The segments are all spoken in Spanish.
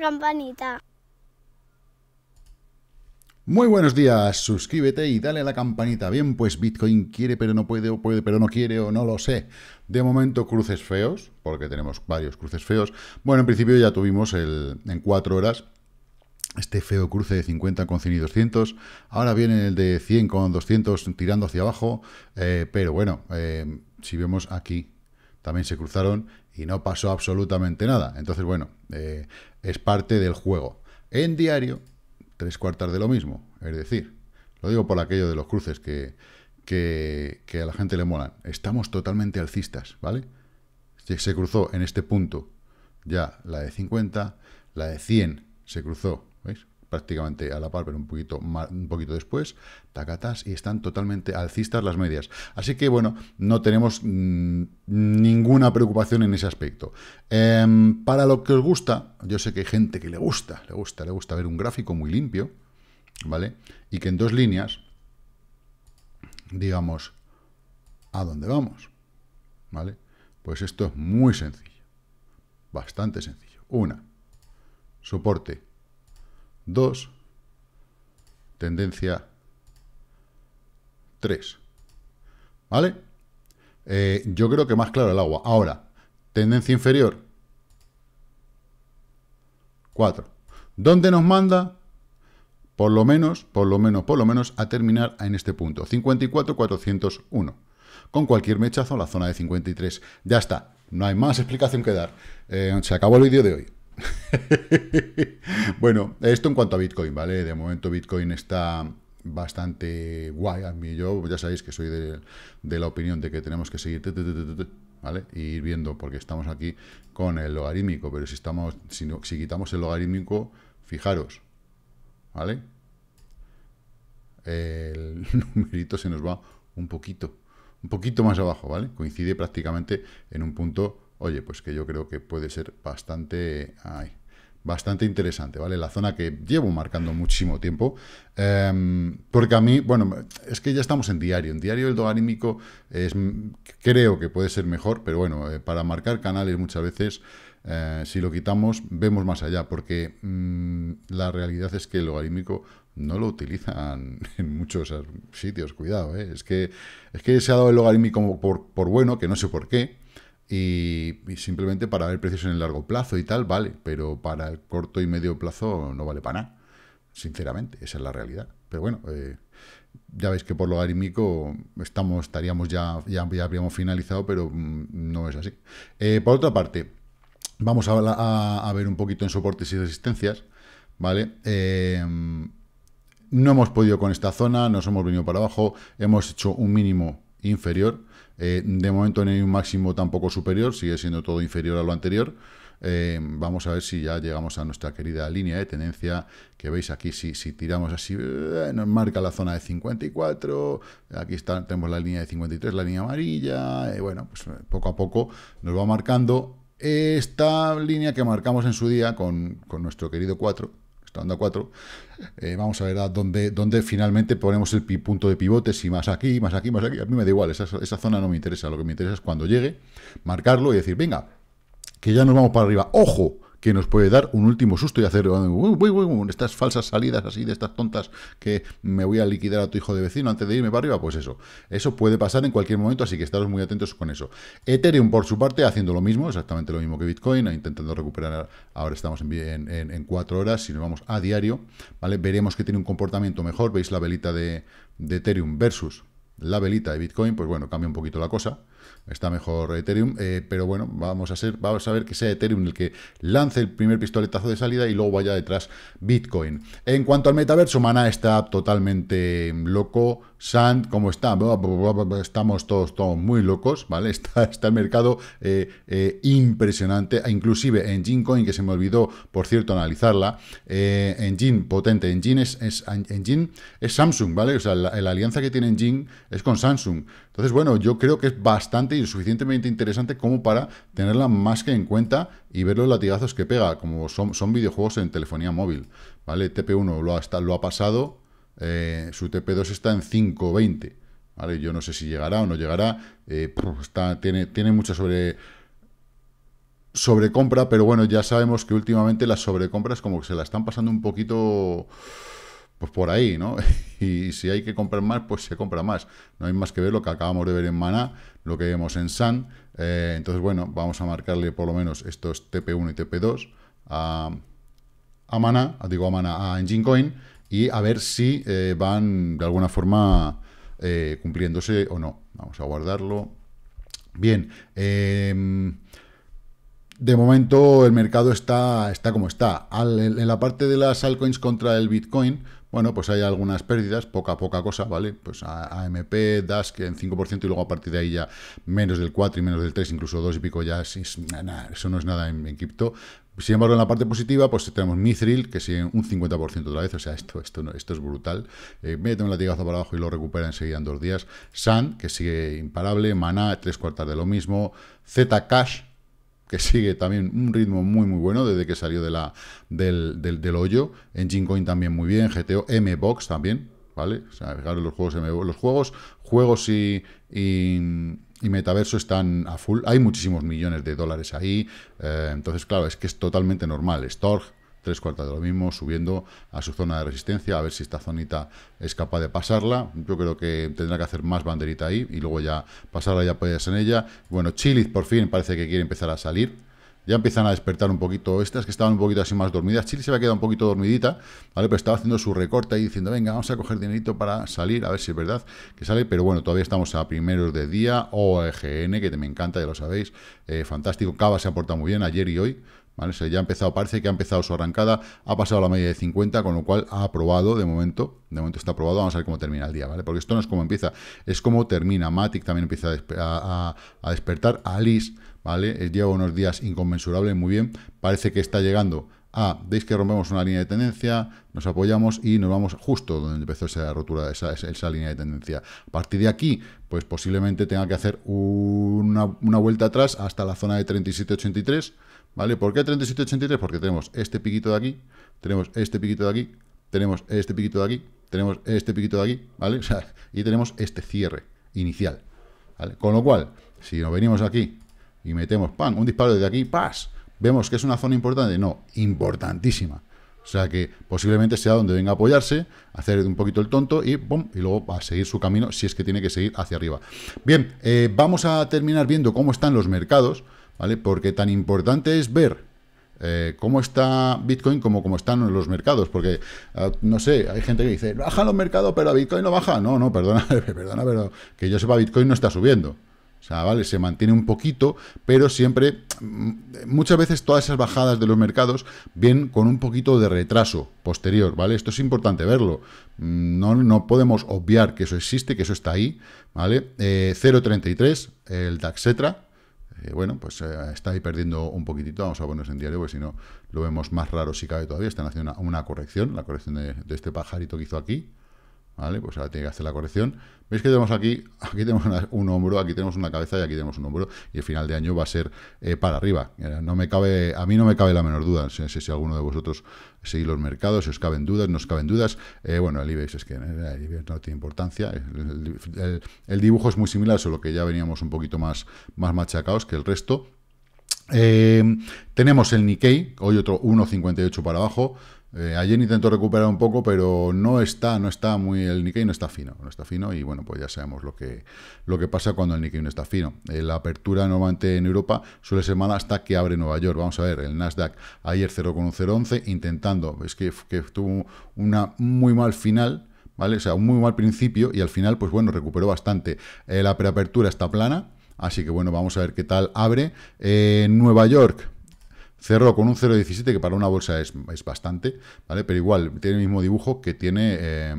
campanita. Muy buenos días, suscríbete y dale a la campanita. Bien, pues Bitcoin quiere pero no puede, o puede pero no quiere o no lo sé. De momento cruces feos, porque tenemos varios cruces feos. Bueno, en principio ya tuvimos el, en cuatro horas este feo cruce de 50 con 100 y 200. Ahora viene el de 100 con 200 tirando hacia abajo, eh, pero bueno, eh, si vemos aquí también se cruzaron y no pasó absolutamente nada. Entonces, bueno, eh, es parte del juego. En diario, tres cuartas de lo mismo. Es decir, lo digo por aquello de los cruces que, que, que a la gente le molan. Estamos totalmente alcistas, ¿vale? Se, se cruzó en este punto ya la de 50, la de 100 se cruzó, ¿veis? prácticamente a la par, pero un poquito, un poquito después, tacatas, y están totalmente alcistas las medias. Así que, bueno, no tenemos mm, ninguna preocupación en ese aspecto. Em, para lo que os gusta, yo sé que hay gente que le gusta, le gusta, le gusta ver un gráfico muy limpio, ¿vale? Y que en dos líneas, digamos, ¿a dónde vamos? ¿Vale? Pues esto es muy sencillo, bastante sencillo. Una, soporte 2, tendencia 3. ¿Vale? Eh, yo creo que más claro el agua. Ahora, tendencia inferior 4. ¿Dónde nos manda? Por lo menos, por lo menos, por lo menos a terminar en este punto. 54.401. Con cualquier mechazo la zona de 53. Ya está. No hay más explicación que dar. Eh, se acabó el vídeo de hoy. bueno, esto en cuanto a Bitcoin, ¿vale? De momento Bitcoin está bastante guay. A mí yo ya sabéis que soy de, la opinión de que tenemos que seguir, ¿vale? Y ir viendo, porque estamos aquí con el logarítmico, pero si, estamos, si, si quitamos el logarítmico, fijaros, ¿vale? El numerito se nos va un poquito, un poquito más abajo, ¿vale? Coincide prácticamente en un punto oye, pues que yo creo que puede ser bastante, bastante interesante, ¿vale? La zona que llevo marcando muchísimo tiempo, em, porque a mí, bueno, es que ya estamos en diario, en diario el logarítmico es, creo que puede ser mejor, pero bueno, eh, para marcar canales muchas veces... Eh, si lo quitamos, vemos más allá, porque mm, la realidad es que el logarítmico no lo utilizan en muchos sitios, cuidado, ¿eh? es, que, es que se ha dado el logarítmico por bueno, que no sé por qué, y, simplemente para ver precios en el largo plazo y tal, vale, pero para el corto y medio plazo no vale para nada, sinceramente, esa es la realidad. Pero bueno, eh, ya veis que por lo estamos, estaríamos ya, ya, habríamos finalizado, pero mm, no es así. Eh, por otra parte, vamos a, ver un poquito en soportes y resistencias, ¿vale? Eh, no hemos podido con esta zona, nos hemos venido para abajo, hemos hecho un mínimo inferior. Eh, de momento no hay un máximo tampoco superior, sigue siendo todo inferior a lo anterior. Eh, vamos a ver si ya llegamos a nuestra querida línea de tendencia, que veis aquí, si, tiramos así, eh, nos marca la zona de 54, aquí tenemos la línea de 53, la línea amarilla, bueno, pues poco a poco nos va marcando esta línea que marcamos en su día con, con nuestro querido 4, está a 4. Eh, vamos a ver dónde, finalmente ponemos el punto de pivote, si más aquí, más aquí, más aquí. A mí me da igual, esa, esa zona no me interesa. Lo que me interesa es cuando llegue, marcarlo y decir, venga, que ya nos vamos para arriba. ¡Ojo! que nos puede dar un último susto y hacer estas falsas salidas así de estas tontas que me voy a liquidar a tu hijo de vecino antes de irme para arriba, pues eso. Eso puede pasar en cualquier momento, así que estaros muy atentos con eso. Ethereum, por su parte, haciendo lo mismo, exactamente lo mismo que Bitcoin, intentando recuperar, ahora estamos en, en, cuatro horas, si nos vamos a diario, ¿vale? Veremos que tiene un comportamiento mejor, veis la velita de Ethereum versus la velita de Bitcoin, pues bueno, cambia un poquito la cosa está mejor Ethereum, eh, pero bueno, vamos a, vamos a ver que sea Ethereum el que lance el primer pistoletazo de salida y luego vaya detrás Bitcoin. En cuanto al metaverso, Mana está totalmente loco, Sand, ¿cómo está? Estamos todos, muy locos, ¿vale? Está, está el mercado eh, eh, impresionante, inclusive en Gincoin, que se me olvidó, por cierto, analizarla, en Gin, potente, en es, es Samsung, ¿vale? O sea, la, alianza que tiene en Gin es con Samsung. Entonces, bueno, yo creo que es bastante y suficientemente interesante como para tenerla más que en cuenta y ver los latigazos que pega, como son, son videojuegos en telefonía móvil, ¿vale? TP1 lo ha, pasado, eh, su TP2 está en 520, ¿vale? Yo no sé si llegará o no llegará, eh, tiene, tiene mucha sobre sobrecompra, pero bueno, ya sabemos que últimamente las sobrecompras como que se la están pasando un poquito pues por ahí, ¿no? Y si hay que comprar más, pues se compra más. No hay más que ver lo que acabamos de ver en Mana, lo que vemos en Sun. Eh, entonces, bueno, vamos a marcarle por lo menos estos TP1 y TP2 a, a Mana, digo a Mana, a Engine Coin, y a ver si eh, van de alguna forma eh, cumpliéndose o no. Vamos a guardarlo. Bien. Em, de momento el mercado está, está como está. en la parte de las altcoins contra el Bitcoin, bueno, pues hay algunas pérdidas, poca poca cosa, ¿vale? Pues AMP, DASK en 5% y luego a partir de ahí ya menos del 4 y menos del 3, incluso 2 y pico ya, eso no es nada en, cripto. Sin embargo, en la parte positiva, pues tenemos Mithril, que sigue un 50% otra vez, o sea, esto, esto, esto es brutal. Eh, mete un latigazo para abajo y lo recupera enseguida en dos días. Sand, que sigue imparable, Mana, tres cuartas de lo mismo. Zcash, que sigue también un ritmo muy muy bueno desde que salió de la, del, del, hoyo. En Coin también muy bien, GTO, M-Box también, ¿vale? O sea, fijaros los juegos, los juegos, juegos y, y, metaverso están a full. Hay muchísimos millones de dólares ahí. Eh, entonces, claro, es que es totalmente normal. Storg, tres cuartas de lo mismo, subiendo a su zona de resistencia, a ver si esta zonita es capaz de pasarla. Yo creo que tendrá que hacer más banderita ahí y luego ya pasarla ya puede en ella. Bueno, Chiliz por fin parece que quiere empezar a salir. Ya empiezan a despertar un poquito estas que estaban un poquito así más dormidas. Chile se había quedado un poquito dormidita, ¿vale? Pero estaba haciendo su recorte ahí diciendo, venga, vamos a coger dinerito para salir, a ver si es verdad que sale. Pero bueno, todavía estamos a primeros de día. OEGN, que me encanta, ya lo sabéis. Eh, fantástico. Cava se ha portado muy bien ayer y hoy ya ha empezado, parece que ha empezado su arrancada, ha pasado la media de 50, con lo cual ha aprobado de momento, de momento está aprobado, vamos a ver cómo termina el día, ¿vale? Porque esto no es como empieza, es como termina. Matic también empieza a, a, despertar, Alice, ¿vale? Eh, lleva unos días inconmensurables, muy bien, parece que está llegando a, veis que rompemos una línea de tendencia, nos apoyamos y nos vamos justo donde empezó esa rotura, esa, esa línea de tendencia. A partir de aquí, pues posiblemente tenga que hacer una, una vuelta atrás hasta la zona de 37.83, ¿Vale? ¿Por qué 37.83? Porque tenemos este piquito de aquí, tenemos este piquito de aquí, tenemos este piquito de aquí, tenemos este piquito de aquí, ¿vale? y tenemos este cierre inicial, Con lo cual, si nos venimos aquí y metemos, ¡pam!, un disparo desde aquí, ¡pas!, vemos que es una zona importante, no, importantísima. O sea que posiblemente sea donde venga a apoyarse, hacer un poquito el tonto y y luego va a seguir su camino si es que tiene que seguir hacia arriba. Bien, eh, vamos a terminar viendo cómo están los mercados. ¿vale? Porque tan importante es ver eh, cómo está Bitcoin como cómo están los mercados, porque, ah, no sé, hay gente que dice, bajan los mercados, pero Bitcoin no baja. No, no, perdona, perdona, pero que yo sepa, Bitcoin no está subiendo. O sea, ¿vale? Se mantiene un poquito, pero siempre, mm, muchas veces todas esas bajadas de los mercados vienen con un poquito de retraso posterior, ¿vale? Esto es importante verlo. Mm, no, no podemos obviar que eso existe, que eso está ahí, ¿vale? 0.33, eh, el DAXETRA, eh, bueno, pues eh, está ahí perdiendo un poquitito, vamos a ponernos en diario, porque si no lo vemos más raro si cabe todavía, están haciendo una, corrección, la corrección de, este pajarito que hizo aquí, ¿vale? Pues ahora tiene que hacer la corrección. ¿Veis que tenemos aquí? Aquí tenemos un hombro, aquí tenemos una cabeza y aquí tenemos un hombro. Y el final de año va a ser eh, para arriba. Eh, no me cabe, a mí no me cabe la menor duda. No sé, si alguno de vosotros seguís los mercados, si os caben dudas, no os caben dudas. Eh, bueno, el IBEX es que e no tiene importancia. El, dibujo es muy similar, solo que ya veníamos un poquito más, más machacados que el resto. tenemos el Nikkei, hoy otro 1,58 para abajo. Eh, ayer intentó recuperar un poco, pero no está, no está muy el Nikkei, no está fino, no está fino y bueno, pues ya sabemos lo que, lo que pasa cuando el Nikkei no está fino. Eh, la apertura normalmente en Europa suele ser mala hasta que abre Nueva York. Vamos a ver, el Nasdaq ayer 0,011 intentando, es que, tuvo una muy mal final, ¿vale? O sea, un muy mal principio y al final, pues bueno, recuperó bastante. Eh, la preapertura está plana, así que bueno, vamos a ver qué tal abre. Nueva York Cerró con un 0,17, que para una bolsa es, bastante, ¿vale? Pero igual, tiene el mismo dibujo que tiene... Eh,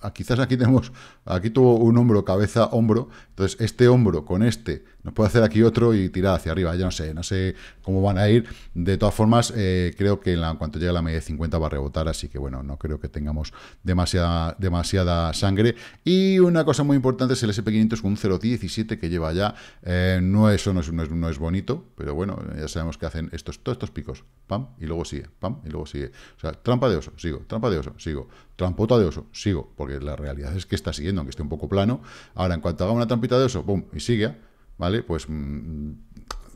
ah, quizás aquí tenemos... Aquí tuvo un hombro, cabeza, hombro. Entonces, este hombro con este nos puede hacer aquí otro y tirar hacia arriba. Ya no sé, no sé cómo van a ir. De todas formas, eh, creo que en, cuanto llegue la media de 50 va a rebotar, así que bueno, no creo que tengamos demasiada, demasiada sangre. Y una cosa muy importante es el SP500 con un 0,17 que lleva ya. Eh, no, eso no es, no, es, bonito, pero bueno, ya sabemos que hacen estos, todos estos picos. Pam, y luego sigue, pam, y luego sigue. O sea, trampa de oso, sigo, trampa de oso, sigo. Trampota de oso, sigo, porque la realidad es que está siguiendo, aunque esté un poco plano. Ahora, en cuanto haga una trampita de oso, pum, y sigue ¿vale? Pues mm,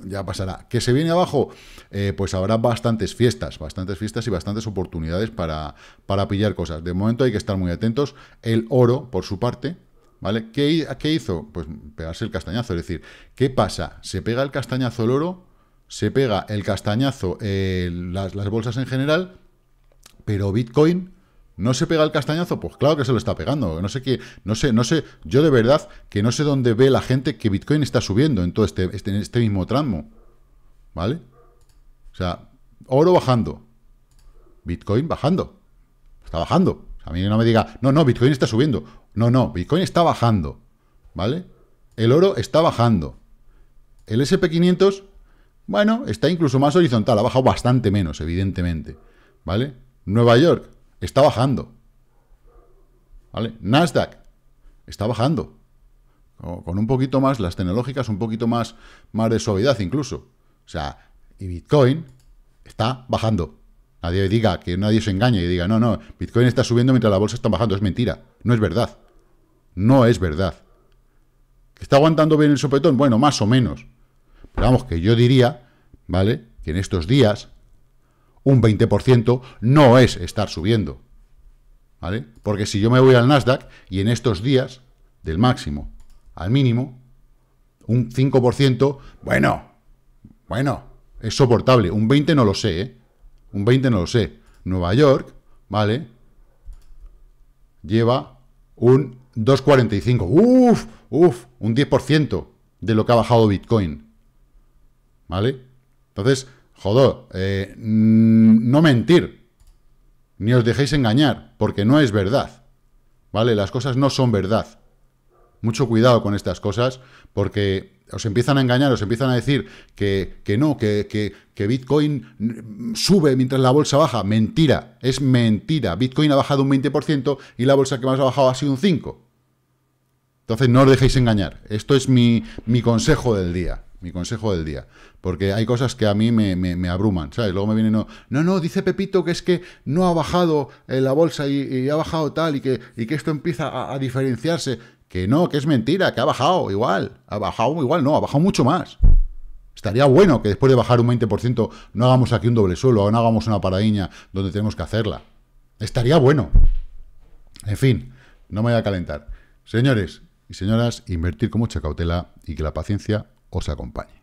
ya pasará. ¿Que se viene abajo? Eh, pues habrá bastantes fiestas, bastantes fiestas y bastantes oportunidades para, para pillar cosas. De momento hay que estar muy atentos. El oro, por su parte, ¿vale? ¿Qué, ¿Qué hizo? Pues pegarse el castañazo. Es decir, ¿qué pasa? ¿Se pega el castañazo el oro? ¿Se pega el castañazo eh, las, las bolsas en general? Pero Bitcoin ¿No se pega el castañazo? Pues claro que se lo está pegando. No sé qué, no sé, no sé. Yo de verdad que no sé dónde ve la gente que Bitcoin está subiendo en todo este, este, este mismo tramo. ¿Vale? O sea, oro bajando. Bitcoin bajando. Está bajando. a mí no me diga, no, no, Bitcoin está subiendo. No, no, Bitcoin está bajando. ¿Vale? El oro está bajando. El SP500, bueno, está incluso más horizontal. Ha bajado bastante menos, evidentemente. ¿Vale? Nueva York, está bajando. ¿Vale? Nasdaq está bajando. con un poquito más, las tecnológicas, un poquito más, más de suavidad incluso. O sea, y Bitcoin está bajando. Nadie diga, que nadie se engañe y diga, no, no, Bitcoin está subiendo mientras la bolsa está bajando. Es mentira. No es verdad. No es verdad. ¿Está aguantando bien el sopetón? Bueno, más o menos. Pero vamos, que yo diría, ¿vale? Que en estos días un 20%, no es estar subiendo. ¿Vale? Porque si yo me voy al Nasdaq y en estos días, del máximo al mínimo, un 5%, bueno, bueno, es soportable. Un 20 no lo sé, ¿eh? Un 20 no lo sé. Nueva York, ¿vale? Lleva un 2,45. ¡Uf! ¡Uf! Un 10% de lo que ha bajado Bitcoin. ¿Vale? Entonces, Joder, eh, no mentir, ni os dejéis engañar, porque no es verdad. ¿Vale? Las cosas no son verdad. Mucho cuidado con estas cosas, porque os empiezan a engañar, os empiezan a decir que, no, que, Bitcoin mm, sube mientras la bolsa baja. Mentira, es mentira. Bitcoin ha bajado un 20% y la bolsa que más ha bajado ha sido un 5%. Entonces no os dejéis engañar. Esto es mi, mi consejo del día mi consejo del día. Porque hay cosas que a mí me, abruman, ¿sabes? Luego me viene no, no, dice Pepito que es que no ha bajado eh, la bolsa y, ha bajado tal y que, y que esto empieza a, diferenciarse. Que no, que es mentira, que ha bajado igual. Ha bajado igual, no, ha bajado mucho más. Estaría bueno que después de bajar un 20% no hagamos aquí un doble suelo o no hagamos una paradiña donde tenemos que hacerla. Estaría bueno. En fin, no me voy a calentar. Señores y señoras, invertir con mucha cautela y que la paciencia os acompañe.